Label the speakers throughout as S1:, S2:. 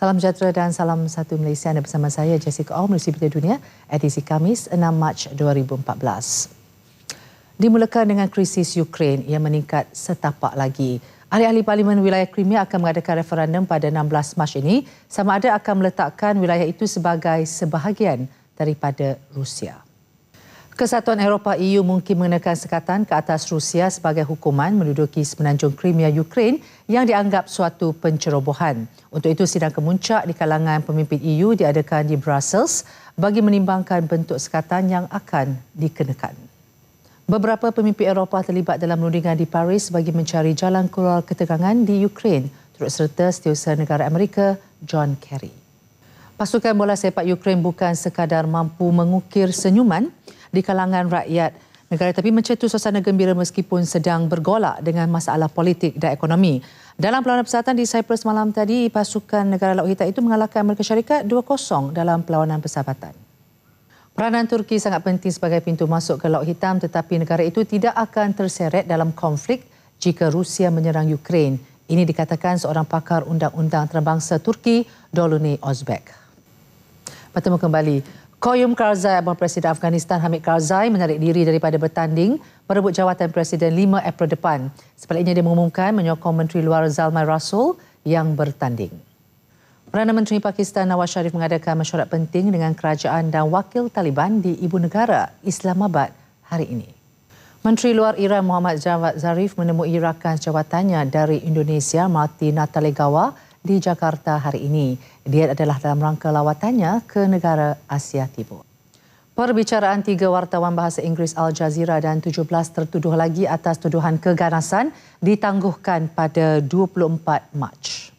S1: Salam sejahtera dan salam satu Malaysia anda bersama saya Jessica Ong melalui Berita Dunia edisi Kamis 6 Mac 2014. Dimulakan dengan krisis Ukraine yang meningkat setapak lagi. Ahli-ahli Parlimen Wilayah Krimia akan mengadakan referendum pada 16 Mac ini sama ada akan meletakkan wilayah itu sebagai sebahagian daripada Rusia. Kesatuan Eropah EU mungkin mengenakan sekatan ke atas Rusia sebagai hukuman menduduki semenanjung Crimea Ukraine yang dianggap suatu pencerobohan. Untuk itu sidang kemuncak di kalangan pemimpin EU diadakan di Brussels bagi menimbangkan bentuk sekatan yang akan dikenakan. Beberapa pemimpin Eropah terlibat dalam rundingan di Paris bagi mencari jalan keluar ketegangan di Ukraine turut serta setiausaha negara Amerika John Kerry. Pasukan bola sepak Ukraine bukan sekadar mampu mengukir senyuman di kalangan rakyat negara tapi mencetus suasana gembira meskipun sedang bergolak dengan masalah politik dan ekonomi. Dalam perlawanan persahabatan di Cyprus malam tadi, pasukan negara Laut Hitam itu mengalahkan Amerika Syarikat 2-0 dalam perlawanan persahabatan. Peranan Turki sangat penting sebagai pintu masuk ke Laut Hitam tetapi negara itu tidak akan terseret dalam konflik jika Rusia menyerang Ukraine. Ini dikatakan seorang pakar undang-undang terbangsa Turki, Dolune Ozbek. Bertemu kembali, Koyum Karzai, Abang Presiden Afghanistan Hamid Karzai menarik diri daripada bertanding merebut jawatan Presiden 5 April depan. Sebaliknya dia mengumumkan menyokong Menteri Luar Zalmai Rasul yang bertanding. Perdana Menteri Pakistan Nawaz Sharif mengadakan mesyuarat penting dengan kerajaan dan wakil Taliban di ibu negara Islamabad hari ini. Menteri Luar Iran Muhammad Javad Zarif menemui rakan jawatannya dari Indonesia Mati Natalegawa Gawa di Jakarta hari ini. Dia adalah dalam rangka lawatannya ke negara Asia Timur. Perbicaraan tiga wartawan bahasa Inggeris Al Jazeera dan 17 tertuduh lagi atas tuduhan keganasan ditangguhkan pada 24 Mac.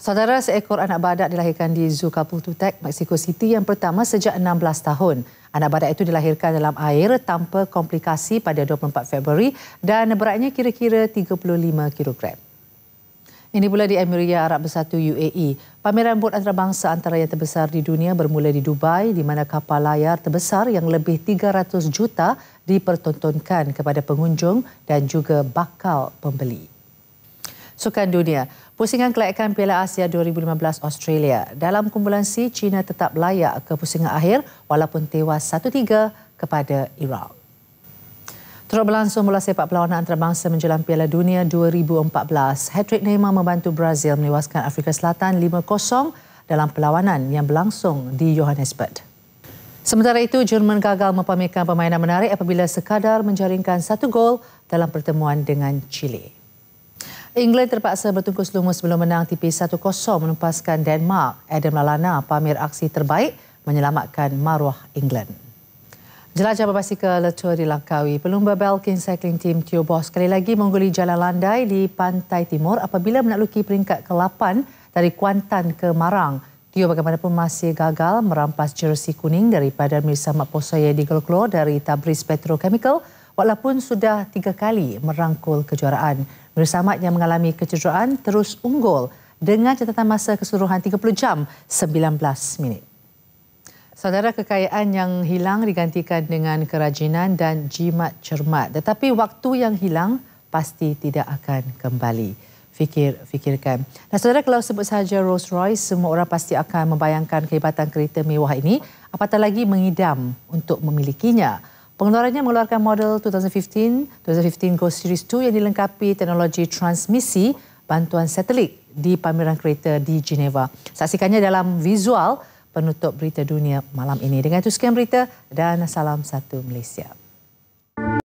S1: Saudara seekor anak badak dilahirkan di Tutek, Mexico City yang pertama sejak 16 tahun. Anak badak itu dilahirkan dalam air tanpa komplikasi pada 24 Februari dan beratnya kira-kira 35 kilogram. Ini pula di Emiria Arab Bersatu UAE. Pameran bot antarabangsa antara yang terbesar di dunia bermula di Dubai di mana kapal layar terbesar yang lebih 300 juta dipertontonkan kepada pengunjung dan juga bakal pembeli. Sukan Dunia, pusingan kelayakan Piala Asia 2015 Australia. Dalam kumpulan C, China tetap layak ke pusingan akhir walaupun tewas 1-3 kepada Iraq. Terus berlangsung bola sepak perlawanan antarabangsa menjelang Piala Dunia 2014. Hattrick Neymar membantu Brazil menewaskan Afrika Selatan 5-0 dalam perlawanan yang berlangsung di Johannesburg. Sementara itu, Jerman gagal mempamerkan permainan menarik apabila sekadar menjaringkan satu gol dalam pertemuan dengan Chile. England terpaksa bertungkus lumus sebelum menang tipis 1-0 menumpaskan Denmark. Adam Lallana pamer aksi terbaik menyelamatkan maruah England. Jelajah berbasikal Turi Langkawi, pelumba Belkin Cycling Team Tio Boss sekali lagi mengguli Jalan Landai di Pantai Timur apabila menakluki peringkat ke-8 dari Kuantan ke Marang. Tio bagaimanapun masih gagal merampas jersi kuning daripada Mirsa Mak Posoye di Golklo dari Tabriz Petrochemical walaupun sudah tiga kali merangkul kejuaraan. Mirsa Mak yang mengalami kecederaan terus unggul dengan catatan masa keseluruhan 30 jam 19 minit. Saudara kekayaan yang hilang digantikan dengan kerajinan dan jimat cermat. Tetapi waktu yang hilang pasti tidak akan kembali. Fikir-fikirkan. Nah, saudara kalau sebut saja Rolls Royce, semua orang pasti akan membayangkan kehebatan kereta mewah ini. Apatah lagi mengidam untuk memilikinya. Pengeluarannya mengeluarkan model 2015, 2015 Ghost Series 2 yang dilengkapi teknologi transmisi bantuan satelit di pameran kereta di Geneva. Saksikannya dalam visual penutup berita dunia malam ini. Dengan itu sekian berita dan salam satu Malaysia.